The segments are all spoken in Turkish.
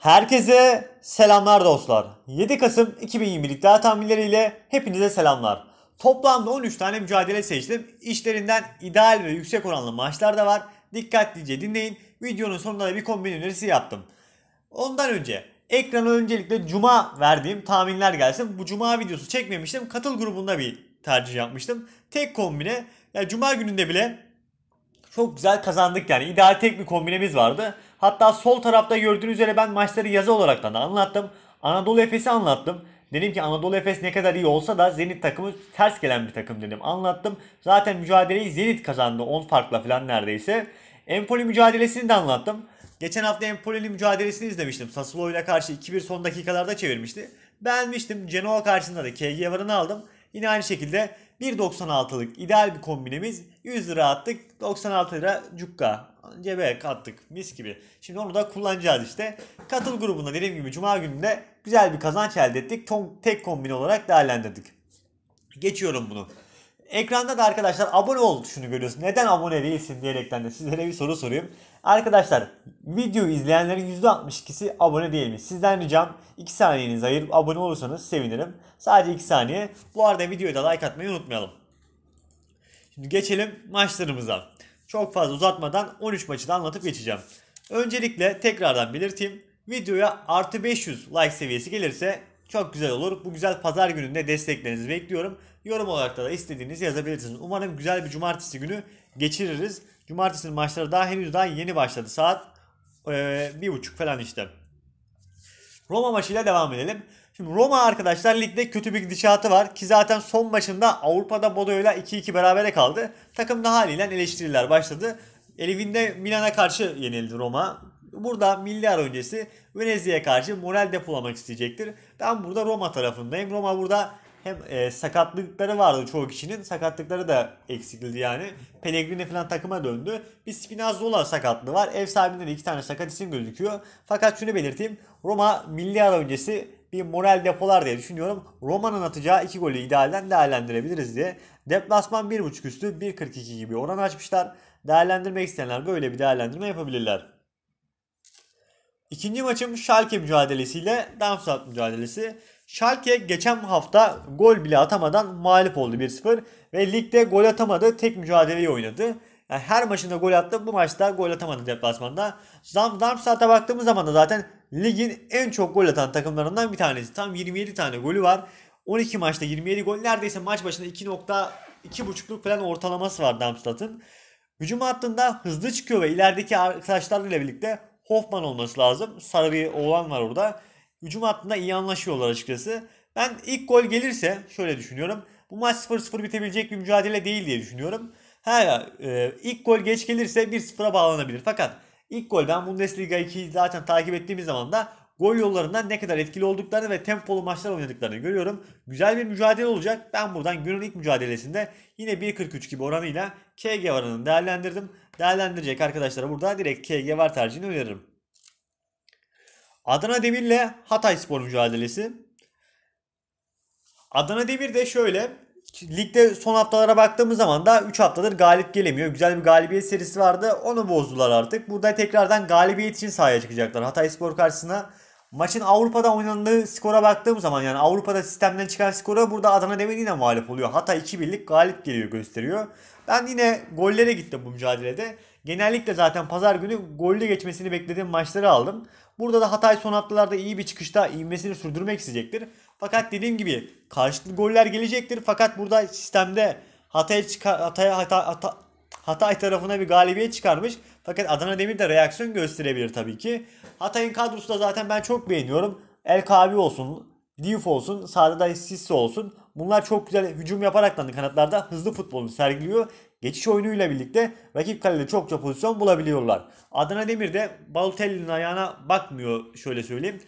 Herkese selamlar dostlar. 7 Kasım 2020 iddia tahminleriyle hepinize selamlar. Toplamda 13 tane mücadele seçtim. İşlerinden ideal ve yüksek oranlı maçlar da var. Dikkatlice dinleyin. Videonun sonunda da bir kombin önerisi yaptım. Ondan önce ekrana öncelikle cuma verdiğim tahminler gelsin. Bu cuma videosu çekmemiştim. Katıl grubunda bir tercih yapmıştım. Tek kombine yani cuma gününde bile çok güzel kazandık yani. İdeal tek bir kombinemiz vardı. Hatta sol tarafta gördüğünüz üzere ben maçları yazı olarak da anlattım. Anadolu Efes'i anlattım. Dedim ki Anadolu Efes ne kadar iyi olsa da Zenit takımı ters gelen bir takım dedim. Anlattım. Zaten mücadeleyi Zenit kazandı 10 farkla falan neredeyse. Empoli mücadelesini de anlattım. Geçen hafta Empoli'nin mücadelesini izlemiştim. Sassuolo ile karşı 2-1 son dakikalarda çevirmişti. Beğenmiştim. Genoa karşısında da KG varını aldım. Yine aynı şekilde 1.96'lık ideal bir kombinemiz 100 lira attık 96 lira cukka cebe kattık mis gibi. Şimdi onu da kullanacağız işte. Katıl grubunda dediğim gibi cuma gününde güzel bir kazanç elde ettik. Tom, tek kombin olarak değerlendirdik. Geçiyorum bunu. Ekranda da arkadaşlar abone ol şunu görüyorsun. Neden abone değilsin diyerekten de sizlere bir soru sorayım. Arkadaşlar video izleyenlerin %62'si abone değil mi? Sizden ricam 2 saniyenizi ayırıp abone olursanız sevinirim. Sadece 2 saniye. Bu arada videoya da like atmayı unutmayalım. Şimdi geçelim maçlarımıza. Çok fazla uzatmadan 13 maçı da anlatıp geçeceğim. Öncelikle tekrardan belirteyim. Videoya artı 500 like seviyesi gelirse çok güzel olur. Bu güzel pazar gününde desteklerinizi bekliyorum. Yorum olarak da, istediğiniz yazabilirsiniz. Umarım güzel bir cumartesi günü geçiririz. Cumartesinin maçları daha henüz daha yeni başladı. Saat e, bir buçuk falan işte. Roma maçıyla devam edelim. Şimdi Roma arkadaşlar ligde kötü bir gidişatı var ki zaten son maçında Avrupa'da Bodo'yla 2-2 berabere kaldı. Takımda haliyle eleştiriler başladı. Elivinde Milan'a karşı yenildi Roma. Burada milli ara öncesi Venezia karşı moral depolamak isteyecektir. Ben burada Roma tarafındayım. Roma burada hem e, sakatlıkları vardı çoğu kişinin. Sakatlıkları da eksikildi yani. Pellegrini falan takıma döndü. Bir Spinazzola sakatlığı var. Ev sahibinden iki tane sakat isim gözüküyor. Fakat şunu belirteyim. Roma milli ara öncesi bir moral depolar diye düşünüyorum. Roma'nın atacağı iki golü idealden değerlendirebiliriz diye. Deplasman 1.5 üstü 1.42 gibi oran açmışlar. Değerlendirmek isteyenler böyle bir değerlendirme yapabilirler. İkinci maçım Schalke mücadelesiyle Darmstadt mücadelesi. Schalke geçen hafta gol bile atamadan mağlup oldu 1-0 ve ligde gol atamadı tek mücadeleyi oynadı. Yani her maçında gol attı bu maçta gol atamadı deplasmanda. Zam Darmstadt'a baktığımız zaman da zaten ligin en çok gol atan takımlarından bir tanesi. Tam 27 tane golü var. 12 maçta 27 gol neredeyse maç başına 2.2.5'luk falan ortalaması var Darmstadt'ın. Hücum hattında hızlı çıkıyor ve ilerideki arkadaşlarıyla birlikte Hoffman olması lazım. Sarı bir oğlan var orada hücum hattında iyi anlaşıyorlar açıkçası. Ben ilk gol gelirse şöyle düşünüyorum. Bu maç 0-0 bitebilecek bir mücadele değil diye düşünüyorum. Ha e, ilk gol geç gelirse 1-0'a bağlanabilir. Fakat ilk gol ben Bundesliga 2'yi zaten takip ettiğimiz zaman da gol yollarından ne kadar etkili olduklarını ve tempolu maçlar oynadıklarını görüyorum. Güzel bir mücadele olacak. Ben buradan günün ilk mücadelesinde yine 1.43 gibi oranıyla KG varını değerlendirdim. Değerlendirecek arkadaşlara burada direkt KG var tercihini öneririm. Adana Demir'le Hatay Spor mücadelesi. Adana Demir de şöyle ligde son haftalara baktığımız zaman da 3 haftadır galip gelemiyor. Güzel bir galibiyet serisi vardı. Onu bozdular artık. Burada tekrardan galibiyet için sahaya çıkacaklar. Hatay Spor karşısına maçın Avrupa'da oynandığı skora baktığım zaman yani Avrupa'da sistemden çıkan skora burada Adana Demir yine mağlup oluyor. Hatay 2-1'lik galip geliyor gösteriyor. Ben yine gollere gittim bu mücadelede. Genellikle zaten pazar günü golle geçmesini beklediğim maçları aldım. Burada da Hatay son haftalarda iyi bir çıkışta inmesini sürdürmek isteyecektir. Fakat dediğim gibi karşılıklı goller gelecektir. Fakat burada sistemde Hatay, Hatay, Hatay, Hatay, tarafına bir galibiyet çıkarmış. Fakat Adana Demir de reaksiyon gösterebilir tabii ki. Hatay'ın kadrosu da zaten ben çok beğeniyorum. El Kabi olsun, Diouf olsun, sağda Sisse olsun. Bunlar çok güzel hücum yaparaktan kanatlarda hızlı futbolunu sergiliyor. Geçiş oyunuyla birlikte rakip kalede çokça pozisyon bulabiliyorlar. Adana Demir de Balotelli'nin ayağına bakmıyor şöyle söyleyeyim.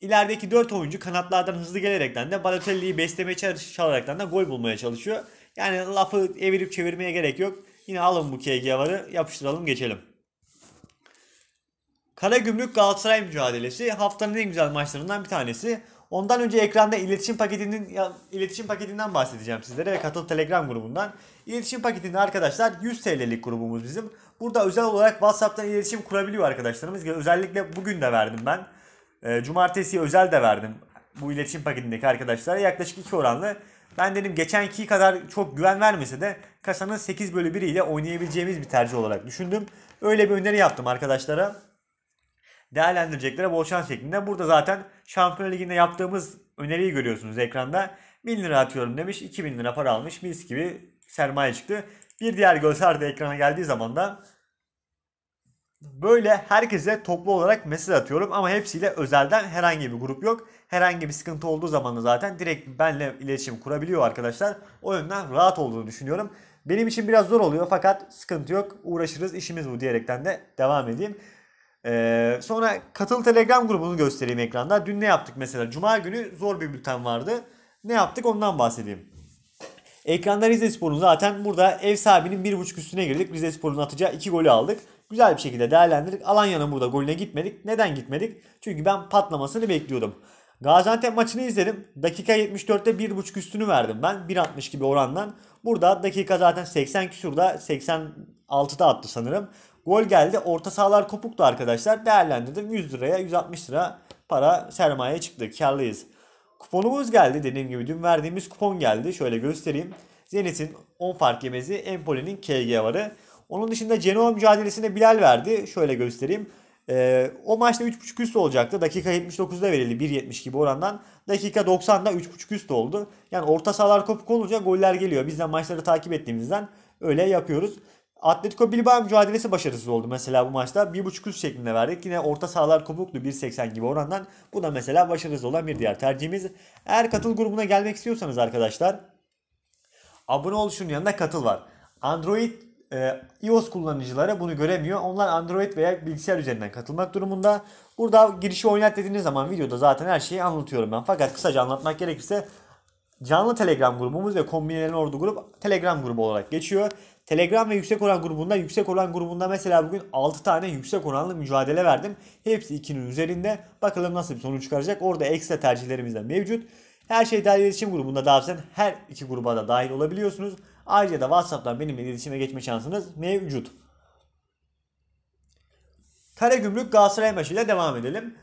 İlerideki 4 oyuncu kanatlardan hızlı gelerekten de Balotelli'yi beslemeye çalışaraktan da gol bulmaya çalışıyor. Yani lafı evirip çevirmeye gerek yok. Yine alın bu KG varı yapıştıralım geçelim. Karagümrük Galatasaray mücadelesi haftanın en güzel maçlarından bir tanesi. Ondan önce ekranda iletişim paketinin iletişim paketinden bahsedeceğim sizlere ve katıl Telegram grubundan. İletişim paketinde arkadaşlar 100 TL'lik grubumuz bizim. Burada özel olarak WhatsApp'tan iletişim kurabiliyor arkadaşlarımız. Özellikle bugün de verdim ben. Ee, cumartesi özel de verdim bu iletişim paketindeki arkadaşlara yaklaşık 2 oranlı. Ben dedim geçenki kadar çok güven vermese de kasanın 8 bölü 1 ile oynayabileceğimiz bir tercih olarak düşündüm. Öyle bir öneri yaptım arkadaşlara değerlendireceklere bol şans şeklinde. Burada zaten Şampiyonlar Ligi'nde yaptığımız öneriyi görüyorsunuz ekranda. 1000 lira atıyorum demiş. 2000 lira para almış. Mis gibi sermaye çıktı. Bir diğer görsel de ekrana geldiği zaman da Böyle herkese toplu olarak mesaj atıyorum ama hepsiyle özelden herhangi bir grup yok. Herhangi bir sıkıntı olduğu zaman da zaten direkt benle iletişim kurabiliyor arkadaşlar. O yönden rahat olduğunu düşünüyorum. Benim için biraz zor oluyor fakat sıkıntı yok. Uğraşırız işimiz bu diyerekten de devam edeyim. Ee, sonra katıl Telegram grubunu göstereyim ekranda. Dün ne yaptık mesela? Cuma günü zor bir bülten vardı. Ne yaptık ondan bahsedeyim. Ekrandan Rize Spor'un zaten burada ev sahibinin 1.5 üstüne girdik. Rize Spor'un atacağı 2 golü aldık. Güzel bir şekilde değerlendirdik. Alanya'nın burada golüne gitmedik. Neden gitmedik? Çünkü ben patlamasını bekliyordum. Gaziantep maçını izledim. Dakika 74'te 1.5 üstünü verdim ben. 1.60 gibi orandan. Burada dakika zaten 80 küsurda 86'da attı sanırım. Gol geldi. Orta sahalar kopuktu arkadaşlar. Değerlendirdim. 100 liraya 160 lira para sermaye çıktı. Karlıyız. Kuponumuz geldi. Dediğim gibi dün verdiğimiz kupon geldi. Şöyle göstereyim. Zenit'in 10 fark yemesi Empoli'nin KG varı. Onun dışında Genoa mücadelesine Bilal verdi. Şöyle göstereyim. Ee, o maçta 3.5 üst olacaktı. Dakika 79'da verildi 1.70 gibi orandan. Dakika 90'da 3.5 üst oldu. Yani orta sahalar kopuk olunca goller geliyor. Biz de maçları takip ettiğimizden öyle yapıyoruz. Atletico Bilbao mücadelesi başarısız oldu mesela bu maçta. 1.5 üst şeklinde verdik. Yine orta sahalar kopuklu 1.80 gibi orandan. Bu da mesela başarısız olan bir diğer tercihimiz. Eğer katıl grubuna gelmek istiyorsanız arkadaşlar abone oluşun yanında katıl var. Android e, iOS kullanıcıları bunu göremiyor. Onlar Android veya bilgisayar üzerinden katılmak durumunda. Burada girişi oynat dediğiniz zaman videoda zaten her şeyi anlatıyorum ben. Fakat kısaca anlatmak gerekirse canlı Telegram grubumuz ve kombinelerin ordu grup Telegram grubu olarak geçiyor. Telegram ve yüksek oran grubunda yüksek oran grubunda mesela bugün 6 tane yüksek oranlı mücadele verdim. Hepsi 2'nin üzerinde. Bakalım nasıl bir sonuç çıkaracak. Orada ekstra tercihlerimiz de mevcut. Her şey dahil iletişim grubunda dahilsen her iki gruba da dahil olabiliyorsunuz. Ayrıca da WhatsApp'tan benimle iletişime geçme şansınız mevcut. Karagümrük Galatasaray maçıyla devam edelim.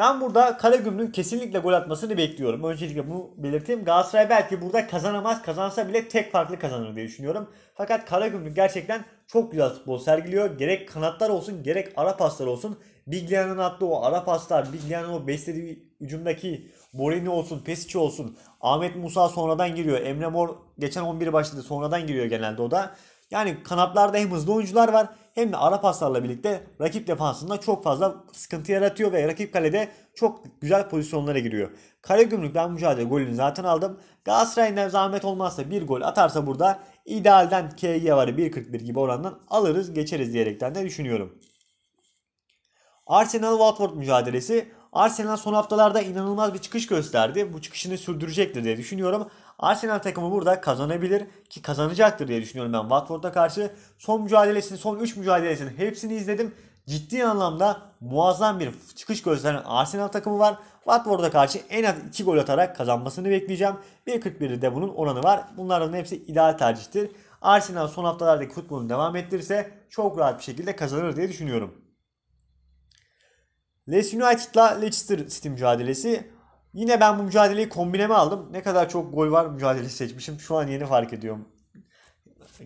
Ben burada Karagümrük'ün kesinlikle gol atmasını bekliyorum. Öncelikle bunu belirteyim. Galatasaray belki burada kazanamaz. Kazansa bile tek farklı kazanır diye düşünüyorum. Fakat Karagümrük gerçekten çok güzel futbol sergiliyor. Gerek kanatlar olsun gerek ara paslar olsun. Bigliano'nun attığı o ara paslar, Bigliano beslediği hücumdaki Morini olsun, Pesic olsun. Ahmet Musa sonradan giriyor. Emre Mor geçen 11 başladı sonradan giriyor genelde o da. Yani kanatlarda hem hızlı oyuncular var hem de Arap hasarla birlikte rakip defansında çok fazla sıkıntı yaratıyor ve rakip kalede çok güzel pozisyonlara giriyor. Karagümrük ben mücadele golünü zaten aldım. Galatasaray'ın zahmet olmazsa bir gol atarsa burada idealden KG varı 1.41 gibi orandan alırız geçeriz diyerekten de düşünüyorum. Arsenal-Watford mücadelesi Arsenal son haftalarda inanılmaz bir çıkış gösterdi. Bu çıkışını sürdürecektir diye düşünüyorum. Arsenal takımı burada kazanabilir ki kazanacaktır diye düşünüyorum ben Watford'a karşı. Son mücadelesini, son 3 mücadelesini hepsini izledim. Ciddi anlamda muazzam bir çıkış gösteren Arsenal takımı var. Watford'a karşı en az 2 gol atarak kazanmasını bekleyeceğim. 1.41'de de bunun oranı var. Bunların hepsi ideal tercihtir. Arsenal son haftalardaki futbolunu devam ettirirse çok rahat bir şekilde kazanır diye düşünüyorum. Leeds ile Leicester City mücadelesi Yine ben bu mücadeleyi kombineme aldım. Ne kadar çok gol var mücadelesi seçmişim. Şu an yeni fark ediyorum.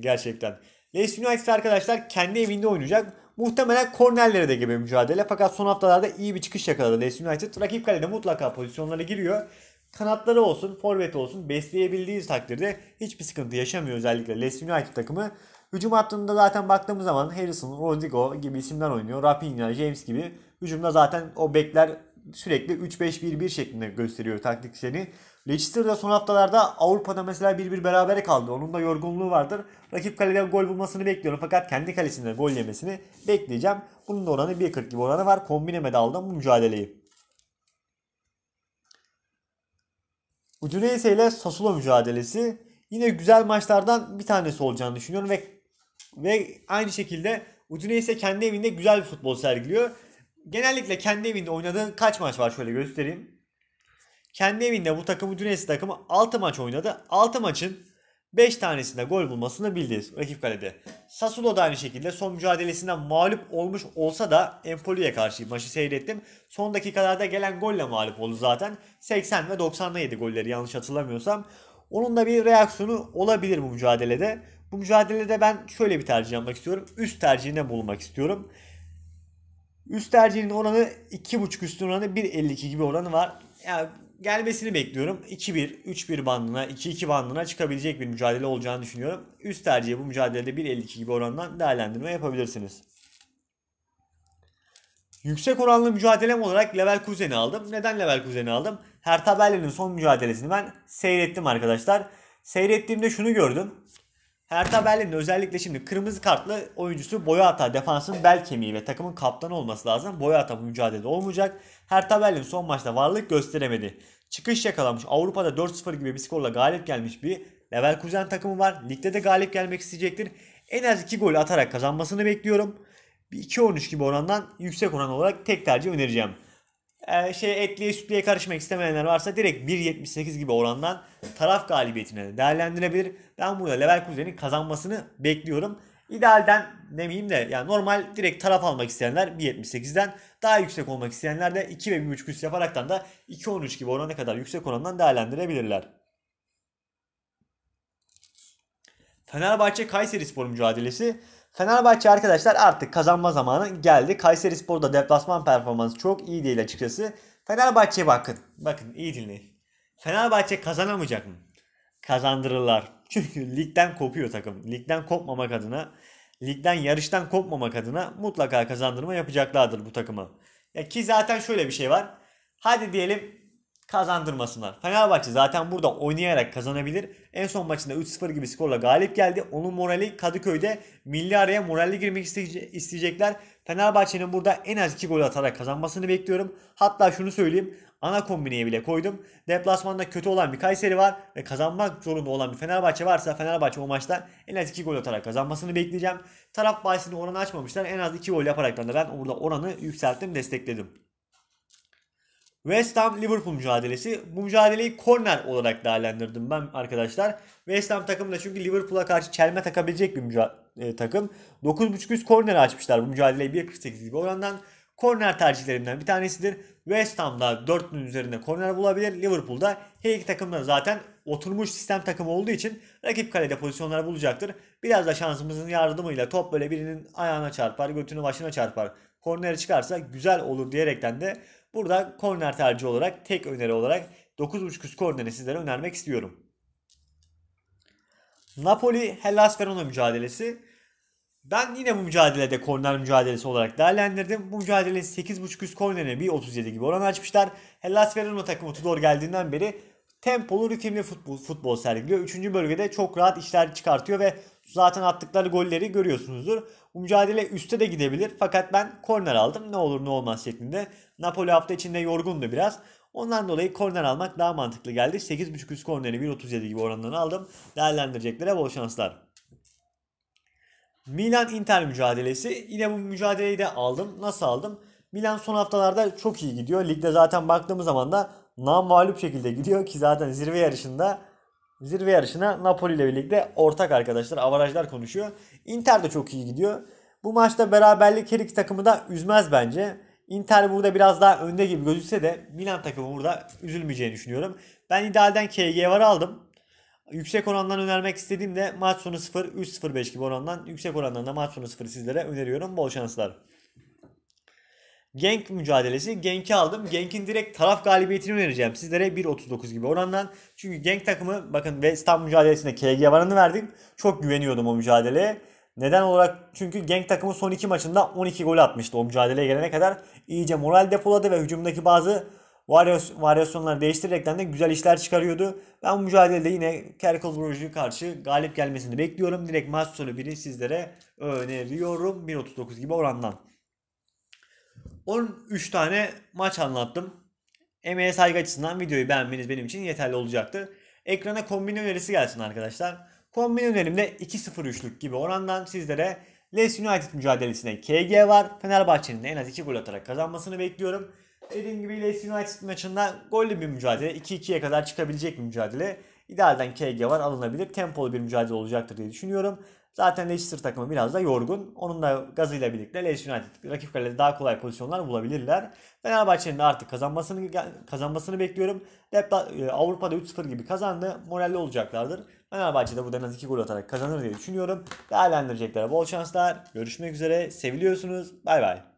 Gerçekten. Leicester United arkadaşlar kendi evinde oynayacak. Muhtemelen kornerlere de gibi mücadele. Fakat son haftalarda iyi bir çıkış yakaladı Leicester United. Rakip kalede mutlaka pozisyonlara giriyor. Kanatları olsun, forvet olsun besleyebildiği takdirde hiçbir sıkıntı yaşamıyor özellikle Leicester United takımı. Hücum hattında zaten baktığımız zaman Harrison, Rodrigo gibi isimler oynuyor. Rapinha, James gibi. Hücumda zaten o bekler sürekli 3-5-1-1 şeklinde gösteriyor seni Leicester de son haftalarda Avrupa'da mesela 1-1 berabere kaldı. Onun da yorgunluğu vardır. Rakip kaleden gol bulmasını bekliyorum fakat kendi kalesinde gol yemesini bekleyeceğim. Bunun da oranı 1.40 gibi oranı var. Kombineme de aldım bu mücadeleyi. Udinese ile Sassuolo mücadelesi yine güzel maçlardan bir tanesi olacağını düşünüyorum ve ve aynı şekilde Udinese kendi evinde güzel bir futbol sergiliyor genellikle kendi evinde oynadığın kaç maç var şöyle göstereyim. Kendi evinde bu takımı Dünesi takımı 6 maç oynadı. 6 maçın 5 tanesinde gol bulmasını bildi rakip kalede. Sassuolo da aynı şekilde son mücadelesinden mağlup olmuş olsa da Empoli'ye karşı maçı seyrettim. Son dakikalarda gelen golle mağlup oldu zaten. 80 ve 97 golleri yanlış hatırlamıyorsam. Onun da bir reaksiyonu olabilir bu mücadelede. Bu mücadelede ben şöyle bir tercih yapmak istiyorum. Üst tercihine bulunmak istiyorum. Üst tercihinin oranı 2.5 üstün oranı 1.52 gibi oranı var. Yani gelmesini bekliyorum. 2-1, 3-1 bandına, 2-2 bandına çıkabilecek bir mücadele olacağını düşünüyorum. Üst tercihi bu mücadelede 1.52 gibi orandan değerlendirme yapabilirsiniz. Yüksek oranlı mücadelem olarak level kuzeni aldım. Neden level kuzeni aldım? Her tabellenin son mücadelesini ben seyrettim arkadaşlar. Seyrettiğimde şunu gördüm. Hertha Berlin'in özellikle şimdi kırmızı kartlı oyuncusu Boyata defansın bel kemiği ve takımın kaptanı olması lazım. Boyata bu mücadelede olmayacak. Hertha Berlin son maçta varlık gösteremedi. Çıkış yakalamış Avrupa'da 4-0 gibi bir skorla galip gelmiş bir Leverkusen takımı var. Ligde de galip gelmek isteyecektir. En az 2 gol atarak kazanmasını bekliyorum. 2-13 gibi orandan yüksek oran olarak tek tercih önereceğim. Ee, şey etliye sütlüye karışmak istemeyenler varsa direkt 1.78 gibi orandan taraf galibiyetine değerlendirebilir. Ben burada Leverkusen'in kazanmasını bekliyorum. İdealden demeyeyim de yani normal direkt taraf almak isteyenler 1.78'den daha yüksek olmak isteyenler de 2 ve 1.5 üst yaparaktan da 2.13 gibi orana kadar yüksek orandan değerlendirebilirler. Fenerbahçe Kayseri Spor mücadelesi Fenerbahçe arkadaşlar artık kazanma zamanı geldi. Kayseri Spor'da deplasman performansı çok iyi değil açıkçası. Fenerbahçe bakın. Bakın iyi dinleyin. Fenerbahçe kazanamayacak mı? Kazandırırlar. Çünkü ligden kopuyor takım. Ligden kopmamak adına, ligden yarıştan kopmamak adına mutlaka kazandırma yapacaklardır bu takıma. Ya ki zaten şöyle bir şey var. Hadi diyelim kazandırmasınlar. Fenerbahçe zaten burada oynayarak kazanabilir. En son maçında 3-0 gibi skorla galip geldi. Onun morali Kadıköy'de milli araya moralli girmek isteyecekler. Fenerbahçe'nin burada en az 2 gol atarak kazanmasını bekliyorum. Hatta şunu söyleyeyim. Ana kombineye bile koydum. Deplasmanda kötü olan bir Kayseri var ve kazanmak zorunda olan bir Fenerbahçe varsa Fenerbahçe o maçta en az 2 gol atarak kazanmasını bekleyeceğim. Taraf bahisini oranı açmamışlar. En az 2 gol yaparaktan da ben burada oranı yükselttim, destekledim. West Ham Liverpool mücadelesi. Bu mücadeleyi korner olarak değerlendirdim ben arkadaşlar. West Ham takımı da çünkü Liverpool'a karşı çelme takabilecek bir e, takım. 9.500 üst korner açmışlar bu mücadeleyi 1.48 gibi orandan. Korner tercihlerinden bir tanesidir. West Ham'da 4'ünün üzerinde korner bulabilir. Liverpool'da her iki takım da zaten oturmuş sistem takımı olduğu için rakip kalede pozisyonlar bulacaktır. Biraz da şansımızın yardımıyla top böyle birinin ayağına çarpar, götünü başına çarpar. Kornere çıkarsa güzel olur diyerekten de Burada korner tercih olarak tek öneri olarak 9.5 üst korneri sizlere önermek istiyorum. Napoli Hellas Verona mücadelesi. Ben yine bu mücadelede korner mücadelesi olarak değerlendirdim. Bu mücadelenin 8.5 üst kornerine 1.37 gibi oran açmışlar. Hellas Verona takımı Tudor geldiğinden beri tempolu ritimli futbol, futbol sergiliyor. Üçüncü bölgede çok rahat işler çıkartıyor ve Zaten attıkları golleri görüyorsunuzdur. Bu mücadele üste de gidebilir fakat ben korner aldım ne olur ne olmaz şeklinde. Napoli hafta içinde yorgundu biraz. Ondan dolayı korner almak daha mantıklı geldi. 8.5 üst korneri 1.37 gibi oranından aldım. Değerlendireceklere bol şanslar. Milan Inter mücadelesi. Yine bu mücadeleyi de aldım. Nasıl aldım? Milan son haftalarda çok iyi gidiyor. Ligde zaten baktığımız zaman da namağlup şekilde gidiyor ki zaten zirve yarışında Zirve yarışına Napoli ile birlikte ortak arkadaşlar avarajlar konuşuyor. Inter de çok iyi gidiyor. Bu maçta beraberlik her iki takımı da üzmez bence. Inter burada biraz daha önde gibi gözükse de Milan takımı burada üzülmeyeceğini düşünüyorum. Ben idealden KG var aldım. Yüksek orandan önermek istediğim de maç sonu 0, 3-0-5 gibi orandan yüksek orandan da maç sonu 0 sizlere öneriyorum. Bol şanslar. Genk mücadelesi. Genk'i aldım. Genk'in direkt taraf galibiyetini vereceğim sizlere 1.39 gibi orandan. Çünkü Genk takımı bakın West Ham mücadelesinde KG varanı verdim. Çok güveniyordum o mücadeleye. Neden olarak çünkü Genk takımı son iki maçında 12 gol atmıştı o mücadeleye gelene kadar. iyice moral depoladı ve hücumdaki bazı varyasyonları değiştirerekten de güzel işler çıkarıyordu. Ben bu mücadelede yine Kerkelbroj'a karşı galip gelmesini bekliyorum. Direkt maç sonu biri sizlere öneriyorum. 1.39 gibi orandan. 13 tane maç anlattım. Emeğe saygı açısından videoyu beğenmeniz benim için yeterli olacaktır. Ekrana kombin önerisi gelsin arkadaşlar. Kombin önerimde 2-0-3'lük gibi orandan sizlere Leeds United mücadelesine KG var. Fenerbahçe'nin de en az 2 gol atarak kazanmasını bekliyorum. Dediğim gibi Leeds United maçında gollü bir mücadele. 2-2'ye kadar çıkabilecek bir mücadele. İdealden KG var alınabilir. Tempolu bir mücadele olacaktır diye düşünüyorum. Zaten Leicester takımı biraz da yorgun. Onun da gazıyla birlikte Leeds United rakip kalede daha kolay pozisyonlar bulabilirler. Fenerbahçe'nin de artık kazanmasını kazanmasını bekliyorum. Depla, e, Avrupa'da 3-0 gibi kazandı. Moralli olacaklardır. Fenerbahçe de buradan az 2 gol atarak kazanır diye düşünüyorum. Değerlendirecekler bol şanslar. Görüşmek üzere. Seviliyorsunuz. Bay bay.